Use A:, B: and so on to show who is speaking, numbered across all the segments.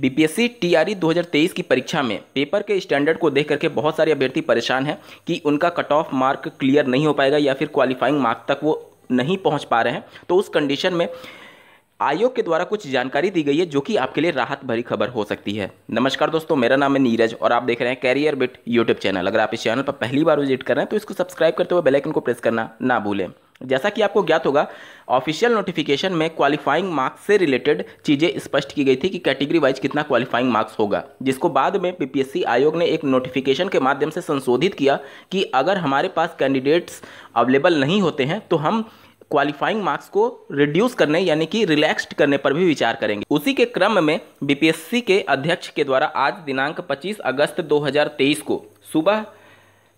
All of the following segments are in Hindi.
A: बीपीएससी टीआरई 2023 की परीक्षा में पेपर के स्टैंडर्ड को देख करके बहुत सारे अभ्यर्थी परेशान हैं कि उनका कट ऑफ मार्क क्लियर नहीं हो पाएगा या फिर क्वालिफाइंग मार्क तक वो नहीं पहुंच पा रहे हैं तो उस कंडीशन में आयोग के द्वारा कुछ जानकारी दी गई है जो कि आपके लिए राहत भरी खबर हो सकती है नमस्कार दोस्तों मेरा नाम है नीरज और आप देख रहे हैं कैरियर बिट यूट्यूब चैनल अगर आप इस चैनल पर पहली बार विजिट कर रहे हैं तो इसको सब्सक्राइब करते हुए बेलाइकन को प्रेस करना ना भूलें जैसा कि आपको ज्ञात होगा ऑफिशियल नोटिफिकेशन में क्वालिफाइंग मार्क्स से रिलेटेड चीज़ें स्पष्ट की गई थी कि कैटेगरी वाइज कितना क्वालिफाइंग मार्क्स होगा जिसको बाद में पीपीएससी आयोग ने एक नोटिफिकेशन के माध्यम से संशोधित किया कि अगर हमारे पास कैंडिडेट्स अवेलेबल नहीं होते हैं तो हम क्वालिफाइंग मार्क्स को रिड्यूस करने यानी कि रिलैक्स्ड करने पर भी विचार करेंगे उसी के क्रम में बीपीएससी के अध्यक्ष के द्वारा आज दिनांक 25 अगस्त 2023 को सुबह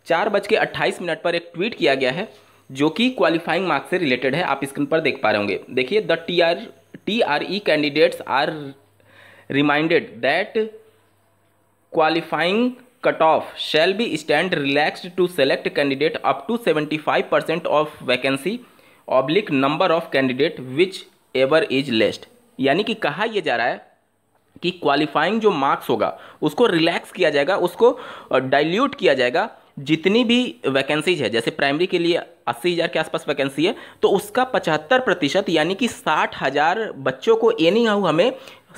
A: चार बज के अट्ठाईस मिनट पर एक ट्वीट किया गया है जो कि क्वालिफाइंग मार्क्स से रिलेटेड है आप स्क्रीन पर देख पा रहे होंगे देखिए the T R T R E candidates are reminded that qualifying cut off shall be stand relaxed to select candidate up to seventy five percent of vacancy oblique number of candidate whichever is least यानी कि कहा यह जा रहा है कि क्वालिफाइंग जो मार्क्स होगा उसको रिलैक्स किया जाएगा उसको डाइल्यूट किया जाएगा जितनी भी वैकेंसीज है जैसे प्राइमरी के लिए अस्सी हज़ार के आसपास वैकेंसी है तो उसका पचहत्तर प्रतिशत यानी कि साठ हज़ार बच्चों को एनी हाउ हमें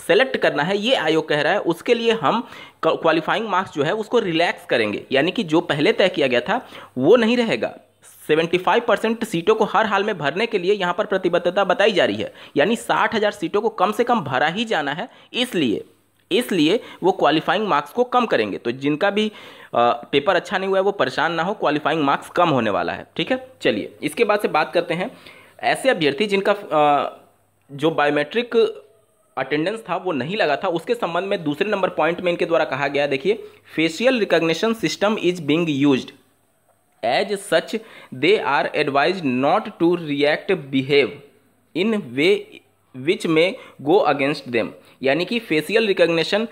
A: सेलेक्ट करना है ये आयोग कह रहा है उसके लिए हम क्वालिफाइंग मार्क्स जो है उसको रिलैक्स करेंगे यानी कि जो पहले तय किया गया था वो नहीं रहेगा 75 परसेंट सीटों को हर हाल में भरने के लिए यहाँ पर प्रतिबद्धता बताई जा रही है यानी साठ हज़ार सीटों को कम से कम भरा ही जाना है इसलिए इसलिए वो क्वालिफाइंग मार्क्स को कम करेंगे तो जिनका भी आ, पेपर अच्छा नहीं हुआ है वो परेशान ना हो क्वालिफाइंग मार्क्स कम होने वाला है ठीक है चलिए इसके बाद से बात करते हैं ऐसे अभ्यर्थी जिनका आ, जो बायोमेट्रिक अटेंडेंस था वो नहीं लगा था उसके संबंध में दूसरे नंबर पॉइंट में इनके द्वारा कहा गया देखिए facial recognition system is being use as such they are advise not to react behave in way which may go against them यानी कि फेसियल रिकॉग्निशन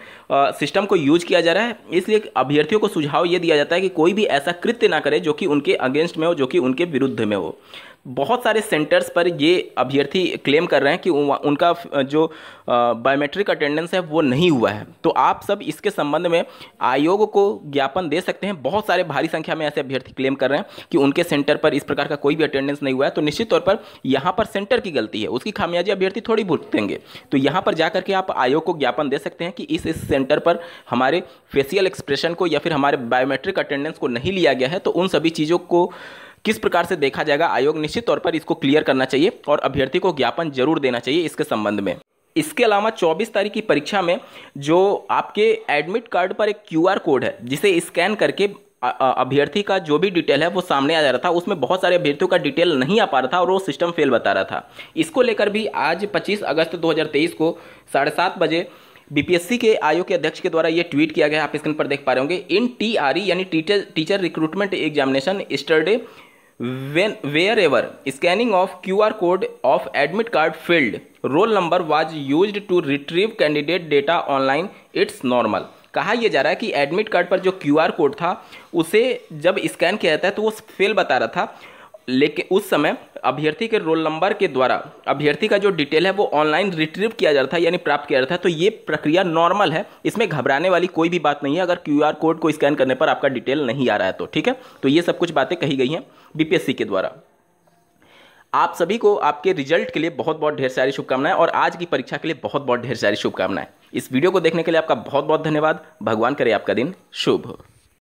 A: सिस्टम को यूज किया जा रहा है इसलिए अभ्यर्थियों को सुझाव ये दिया जाता है कि कोई भी ऐसा कृत्य ना करे जो कि उनके अगेंस्ट में हो जो कि उनके विरुद्ध में हो बहुत सारे सेंटर्स पर ये अभ्यर्थी क्लेम कर रहे हैं कि उनका जो बायोमेट्रिक अटेंडेंस है वो नहीं हुआ है तो आप सब इसके संबंध में आयोग को ज्ञापन दे सकते हैं बहुत सारे भारी संख्या में ऐसे अभ्यर्थी क्लेम कर रहे हैं कि उनके सेंटर पर इस प्रकार का कोई भी अटेंडेंस नहीं हुआ है तो निश्चित तौर पर यहाँ पर सेंटर की गलती है उसकी खामियाजी अभ्यर्थी थोड़ी भुगतेंगे तो यहाँ पर जाकर के आप आयोग को ज्ञापन दे सकते हैं कि इस इस सेंटर पर हमारे फेसियल एक्सप्रेशन को या फिर हमारे बायोमेट्रिक अटेंडेंस को नहीं लिया गया है तो उन सभी चीज़ों को किस प्रकार से देखा जाएगा आयोग निश्चित तौर पर इसको क्लियर करना चाहिए और अभ्यर्थी को ज्ञापन जरूर देना चाहिए इसके संबंध में इसके अलावा 24 तारीख की परीक्षा में जो आपके एडमिट कार्ड पर एक क्यू कोड है जिसे स्कैन करके अभ्यर्थी का जो भी डिटेल है वो सामने आ जा रहा था उसमें बहुत सारे अभ्यर्थियों का डिटेल नहीं आ पा रहा था और वो सिस्टम फेल बता रहा था इसको लेकर भी आज 25 अगस्त 2023 को साढ़े सात बजे बीपीएससी के आयोग के अध्यक्ष के द्वारा ये ट्वीट किया गया आप स्क्रीन पर देख पा रहे होंगे इन टी e, यानी टीचर टीचर रिक्रूटमेंट एग्जामिनेशन स्टरडे when wherever scanning of qr code of admit card field roll number was used to retrieve candidate data online it's normal कहा यह जा रहा है कि एडमिट कार्ड पर जो क्यूआर कोड था उसे जब स्कैन किया जाता है तो वो फेल बता रहा था लेकिन उस समय अभ्यर्थी के रोल नंबर के द्वारा अभ्यर्थी का जो डिटेल है वो ऑनलाइन रिट्रीव किया जाता है यानी प्राप्त किया जाता है तो ये प्रक्रिया नॉर्मल है इसमें घबराने वाली कोई भी बात नहीं है अगर क्यू कोड को स्कैन करने पर आपका डिटेल नहीं आ रहा है तो ठीक है तो ये सब कुछ बातें कही गई हैं बीपीएससी के द्वारा आप सभी को आपके रिजल्ट के लिए बहुत बहुत ढेर सारी शुभकामनाएं और आज की परीक्षा के लिए बहुत बहुत ढेर सारी शुभकामनाएं इस वीडियो को देखने के लिए आपका बहुत बहुत धन्यवाद भगवान करे आपका दिन शुभ